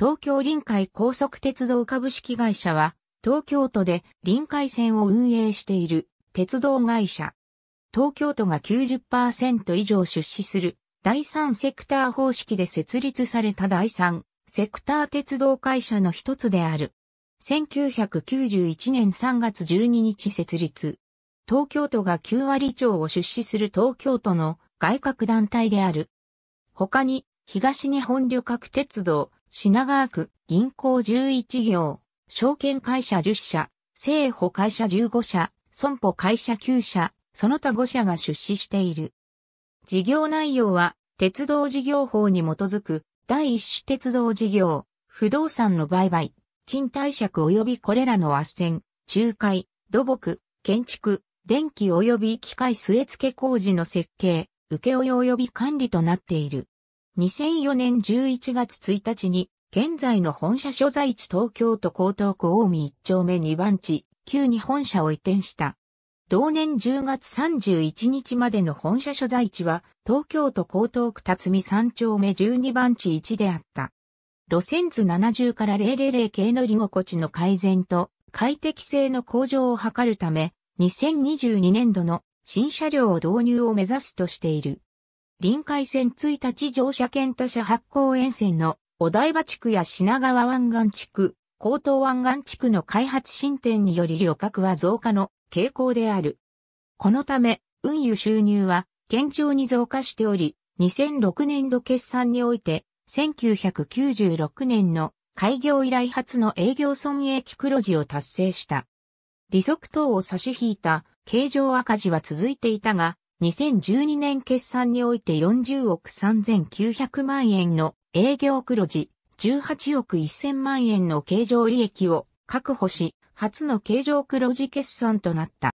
東京臨海高速鉄道株式会社は、東京都で臨海線を運営している鉄道会社。東京都が90%以上出資する第三セクター方式で設立された第三セクター鉄道会社の一つである。1991年3月12日設立。東京都が9割超を出資する東京都の外郭団体である。他に、東日本旅客鉄道、品川区、銀行11行、証券会社10社、政府会社15社、損保会社9社、その他5社が出資している。事業内容は、鉄道事業法に基づく、第一種鉄道事業、不動産の売買、賃貸借及びこれらの斡旋、仲介、土木、建築、電気及び機械据え付け工事の設計、請負及び管理となっている。2004年11月1日に、現在の本社所在地東京都江東区大見1丁目2番地、旧日本社を移転した。同年10月31日までの本社所在地は、東京都江東区辰巳3丁目12番地1であった。路線図70から000系乗り心地の改善と快適性の向上を図るため、2022年度の新車両を導入を目指すとしている。臨海線1日乗車券他社発行沿線のお台場地区や品川湾岸地区、江東湾岸地区の開発進展により旅客は増加の傾向である。このため、運輸収入は堅調に増加しており、2006年度決算において、1996年の開業以来初の営業損益黒字を達成した。利息等を差し引いた経常赤字は続いていたが、2012年決算において40億3900万円の営業黒字、18億1000万円の経常利益を確保し、初の経常黒字決算となった。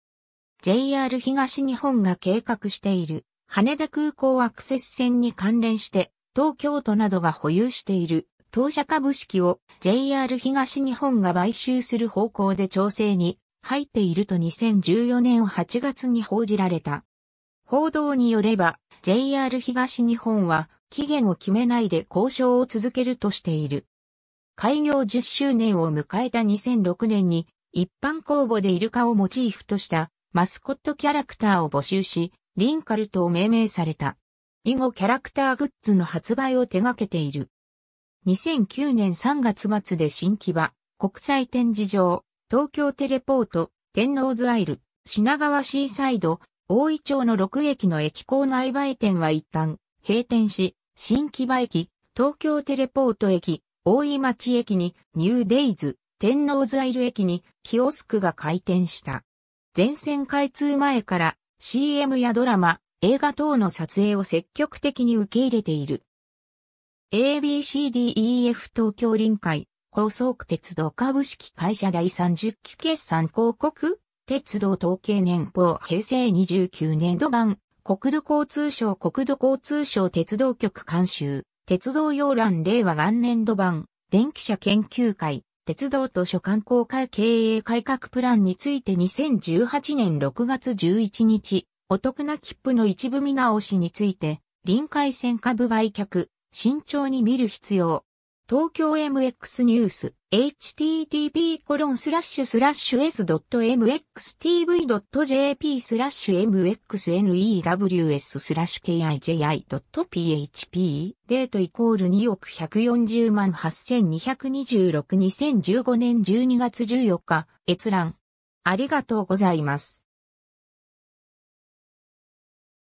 JR 東日本が計画している羽田空港アクセス線に関連して東京都などが保有している当社株式を JR 東日本が買収する方向で調整に入っていると2014年8月に報じられた。報道によれば、JR 東日本は期限を決めないで交渉を続けるとしている。開業10周年を迎えた2006年に、一般公募でイルカをモチーフとしたマスコットキャラクターを募集し、リンカルトを命名された。以後キャラクターグッズの発売を手掛けている。2009年3月末で新木場、国際展示場、東京テレポート、天王ズアイル、品川シーサイド、大井町の6駅の駅構内売店は一旦閉店し、新木場駅、東京テレポート駅、大井町駅にニューデイズ、天王アイル駅にキオスクが開店した。全線開通前から CM やドラマ、映画等の撮影を積極的に受け入れている。ABCDEF 東京臨海、高速鉄道株式会社第30期決算広告鉄道統計年報平成29年度版、国土交通省国土交通省鉄道局監修、鉄道要覧令和元年度版、電気車研究会、鉄道図書館公開経営改革プランについて2018年6月11日、お得な切符の一部見直しについて、臨海線株売却、慎重に見る必要、東京 MX ニュース、http://s.mxtv.jp スラッシュ mxnews スラッシュ kiji.php デートイコール2億140万8226 2015年12月14日閲覧ありがとうございます。